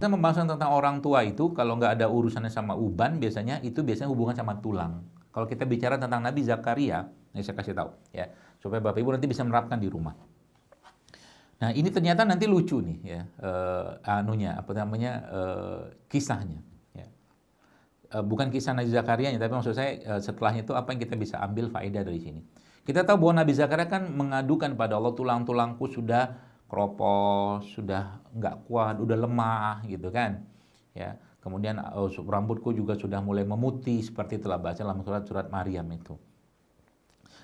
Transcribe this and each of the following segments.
Kita membahas tentang orang tua itu, kalau nggak ada urusannya sama uban, biasanya itu biasanya hubungan sama tulang. Kalau kita bicara tentang Nabi Zakaria, ini saya kasih tahu ya, supaya Bapak Ibu nanti bisa menerapkan di rumah. Nah ini ternyata nanti lucu nih ya, uh, anunya apa namanya uh, kisahnya. Ya. Uh, bukan kisah Nabi Zakaria, tapi maksud saya uh, setelahnya itu apa yang kita bisa ambil faedah dari sini. Kita tahu bahwa Nabi Zakaria kan mengadukan pada Allah tulang-tulangku sudah kropos, sudah nggak kuat, udah lemah gitu kan. Ya. Kemudian oh, rambutku juga sudah mulai memutih seperti telah baca dalam surat-surat Maryam itu.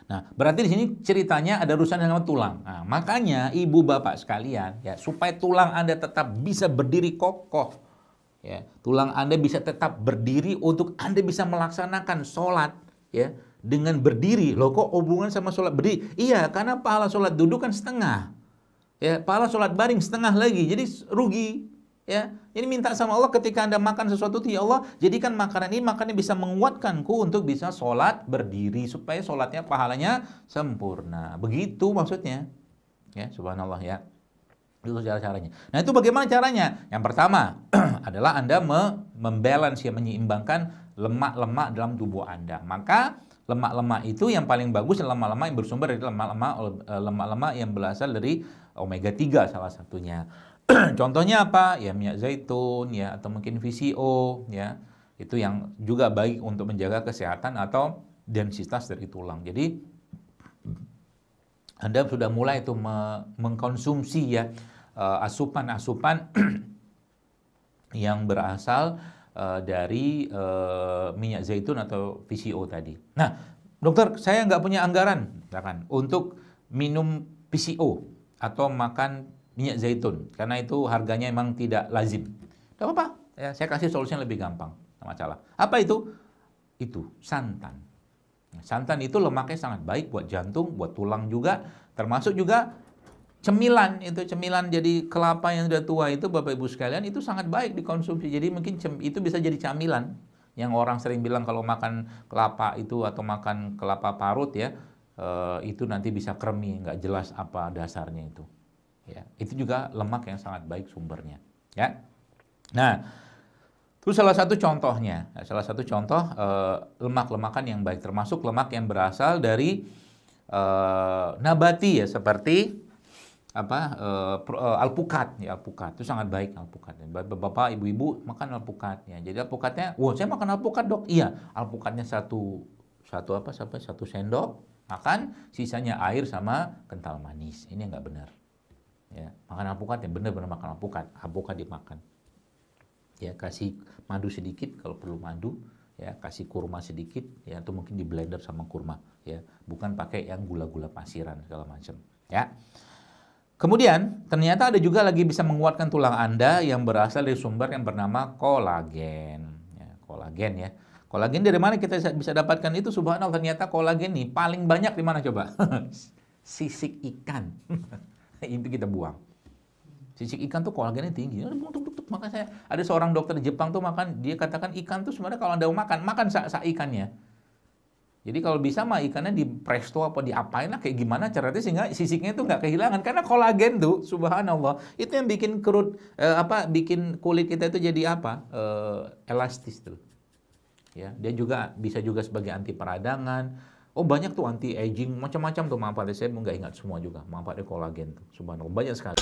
Nah, berarti di sini ceritanya ada urusan dengan tulang. Nah, makanya ibu bapak sekalian ya supaya tulang Anda tetap bisa berdiri kokoh ya, tulang Anda bisa tetap berdiri untuk Anda bisa melaksanakan sholat ya dengan berdiri. Loh kok hubungan sama sholat berdiri? Iya, karena pahala sholat duduk kan setengah ya pahala sholat baring setengah lagi jadi rugi ya ini minta sama Allah ketika anda makan sesuatu ya Allah jadikan makanan ini makannya bisa menguatkanku untuk bisa sholat berdiri supaya sholatnya pahalanya sempurna begitu maksudnya ya subhanallah ya itu cara caranya nah itu bagaimana caranya yang pertama adalah anda me membalance ya menyeimbangkan lemak-lemak dalam tubuh anda maka lemak-lemak itu yang paling bagus lemak-lemak yang bersumber dari lemak-lemak eh, lemak-lemak yang berasal dari omega 3 salah satunya. Contohnya apa? Ya minyak zaitun ya atau mungkin VCO ya. Itu yang juga baik untuk menjaga kesehatan atau densitas dari tulang. Jadi Anda sudah mulai itu me mengkonsumsi ya eh, asupan-asupan yang berasal eh, dari eh, minyak zaitun atau VCO tadi. Nah, dokter, saya nggak punya anggaran, misalkan, untuk minum PCO atau makan minyak zaitun karena itu harganya memang tidak lazim. Tidak apa-apa, ya, saya kasih solusinya lebih gampang masalah. Apa itu? Itu santan. Santan itu lemaknya sangat baik buat jantung, buat tulang juga, termasuk juga cemilan itu cemilan jadi kelapa yang sudah tua itu Bapak Ibu sekalian itu sangat baik dikonsumsi. Jadi mungkin itu bisa jadi camilan yang orang sering bilang kalau makan kelapa itu atau makan kelapa parut ya Eh, itu nanti bisa kremi, nggak jelas apa dasarnya itu. Ya, itu juga lemak yang sangat baik sumbernya. Ya, nah itu salah satu contohnya. Nah, salah satu contoh lemak eh, lemak-lemakan yang baik, termasuk lemak yang berasal dari uh, nabati ya, seperti apa uh, alpukat ya alpukat itu sangat baik alpukat bapak ibu-ibu makan alpukat ya jadi alpukatnya wah saya makan alpukat dok iya alpukatnya satu satu apa sampai satu sendok makan sisanya air sama kental manis ini nggak benar ya makan alpukat yang benar-benar makan alpukat alpukat dimakan ya kasih madu sedikit kalau perlu madu ya kasih kurma sedikit ya atau mungkin di blender sama kurma ya bukan pakai yang gula-gula pasiran segala macam ya kemudian ternyata ada juga lagi bisa menguatkan tulang anda yang berasal dari sumber yang bernama kolagen ya, kolagen ya Kolagen dari mana kita bisa dapatkan itu? Subhanallah ternyata kolagen nih paling banyak di mana coba? Sisik ikan. Itu kita buang. Sisik ikan tuh kolagennya tinggi. Maka saya ada seorang dokter di Jepang tuh makan, dia katakan ikan tuh sebenarnya kalau anda mau makan, makan sa, sa ikannya. Jadi kalau bisa mah ikannya di presto apa di diapain lah kayak gimana caranya sehingga sisiknya itu nggak kehilangan karena kolagen tuh subhanallah itu yang bikin kerut eh, apa bikin kulit kita itu jadi apa eh, elastis tuh ya dia juga bisa juga sebagai anti peradangan oh banyak tuh anti aging macam-macam tuh manfaatnya saya nggak ingat semua juga manfaatnya kolagen tuh subhanallah banyak sekali